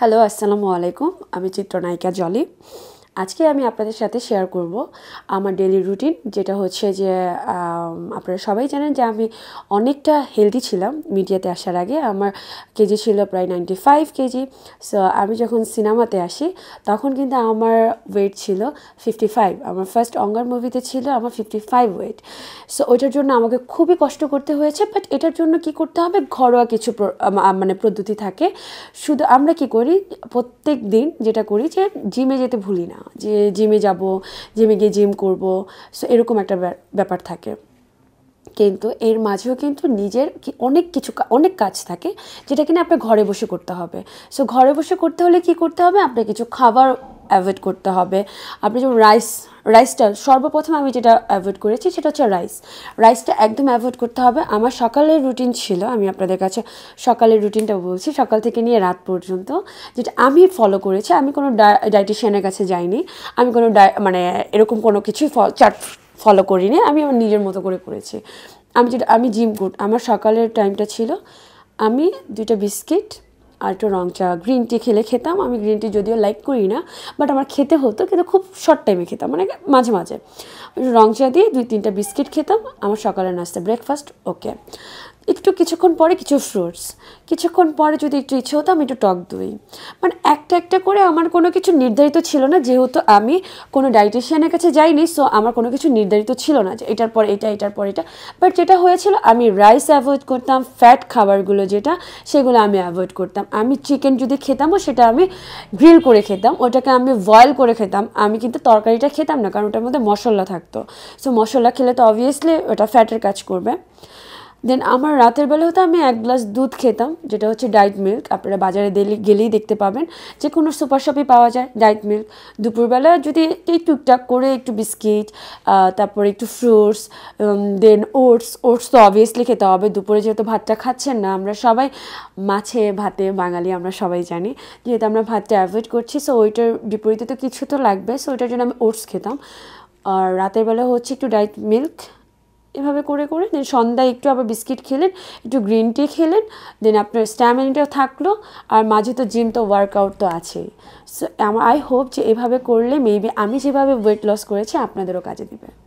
hello আসসালামু আলাইকুম আমি চিত্রনায়িকা জলি আজকে আমি আপনাদের সাথে শেয়ার করব আমার ডেলি রুটিন যেটা হচ্ছে যে আপনারা সবাই জানেন যে আমি অনেকটা হেলদি ছিলাম মিডিয়াতে আসার আগে আমার কেজি ছিল প্রায় নাইনটি ফাইভ কেজি সো আমি যখন সিনেমাতে আসি তখন কিন্তু আমার ওয়েট ছিল ফিফটি ফাইভ আমার ফার্স্ট অঙ্গার মুভিতে ছিল আমার ফিফটি ফাইভ ওয়েট সো ওইটার জন্য আমাকে খুবই কষ্ট করতে হয়েছে বাট এটার জন্য কি করতে হবে ঘরোয়া কিছু মানে পদ্ধতি থাকে শুধু আমরা কি করি প্রত্যেক দিন যেটা করি যে জিমে যেতে ভুলি না যে জিমে যাব জিমে গিয়ে জিম করব সো এরকম একটা ব্যাপার থাকে কিন্তু এর মাঝেও কিন্তু নিজের অনেক কিছু অনেক কাজ থাকে যেটা কিনা আপনার ঘরে বসে করতে হবে সো ঘরে বসে করতে হলে কি করতে হবে আপনার কিছু খাবার অ্যাভয়েড করতে হবে আপনি যেমন রাইস রাইসটা সর্বপ্রথম আমি যেটা অ্যাভয়েড করেছি সেটা হচ্ছে রাইস রাইসটা একদম অ্যাভয়েড করতে হবে আমার সকালের রুটিন ছিল আমি আপনাদের কাছে সকালের রুটিনটা বলছি সকাল থেকে নিয়ে রাত পর্যন্ত যেটা আমি ফলো করেছি আমি কোনো ডায়েটিশিয়ানের কাছে যাইনি আমি কোনো মানে এরকম কোনো কিছুই ফল চাট ফলো করিনি আমি আমার নিজের মতো করে করেছি আমি যেটা আমি জিম গুড আমার সকালের টাইমটা ছিল আমি দুইটা বিস্কিট আর একটু রং চা গ্রিন টি খেলে খেতাম আমি গ্রিন টি যদিও লাইক করি না বাট আমার খেতে হতো কিন্তু খুব শর্ট টাইমে খেতাম মানে মাঝে মাঝে রং চা দিয়ে দুই তিনটা বিস্কিট খেতাম আমার সকালের নাস্তা ব্রেকফাস্ট ওকে একটু কিছুক্ষণ পরে কিছু ফ্রুটস কিছুক্ষণ পরে যদি একটু ইচ্ছে হতো আমি একটু টক দই মানে একটা একটা করে আমার কোনো কিছু নির্ধারিত ছিল না যেহেতু আমি কোনো ডায়েটিশিয়ানের কাছে যাইনি সো আমার কোনো কিছু নির্ধারিত ছিল না যে এটার পর এটা এটার পর এটা বাট যেটা হয়েছিল আমি রাইস অ্যাভয়েড করতাম ফ্যাট খাবারগুলো যেটা সেগুলো আমি অ্যাভয়েড করতাম আমি চিকেন যদি খেতামও সেটা আমি গ্রিল করে খেতাম ওটাকে আমি বয়েল করে খেতাম আমি কিন্তু তরকারিটা খেতাম না কারণ ওটার মধ্যে মশলা থাকতো সো মশলা খেলে তো অবভিয়াসলি ওটা ফ্যাটের কাজ করবে দেন আমার রাতের বেলা হতে আমি এক গ্লাস দুধ খেতাম যেটা হচ্ছে ডায়েট মিল্ক আপনারা বাজারে দিলে গেলেই দেখতে পাবেন যে কোনো সুপার শপে পাওয়া যায় ডায়েট মিল্ক দুপুরবেলা যদি এই টুকটাক করে একটু বিস্কিট তারপরে একটু ফ্রুটস দেন ওটস ওটস তো অবভিয়াসলি খেতে হবে দুপুরে যেহেতু ভাতটা খাচ্ছেন না আমরা সবাই মাছে ভাতে বাঙালি আমরা সবাই জানি যেহেতু আমরা ভাতটা অ্যাভয়েড করছি সো ওইটার বিপরীতে তো কিছু তো লাগবে সো ওইটার জন্য আমি ওটস খেতাম আর রাতের বেলা হচ্ছে একটু ডায়েট মিল্ক এভাবে করে করে দেন সন্ধ্যায় একটু আবার বিস্কিট খেলেন একটু গ্রিন টি খেলেন দেন আপনার স্ট্যামিনাটাও থাকলো আর মাঝে তো জিম তো ওয়ার্কআউট তো আছেই সো আমার আই হোপ যে এভাবে করলে মেবি আমি যেভাবে ওয়েট লস করেছি আপনাদেরও কাজে দেবে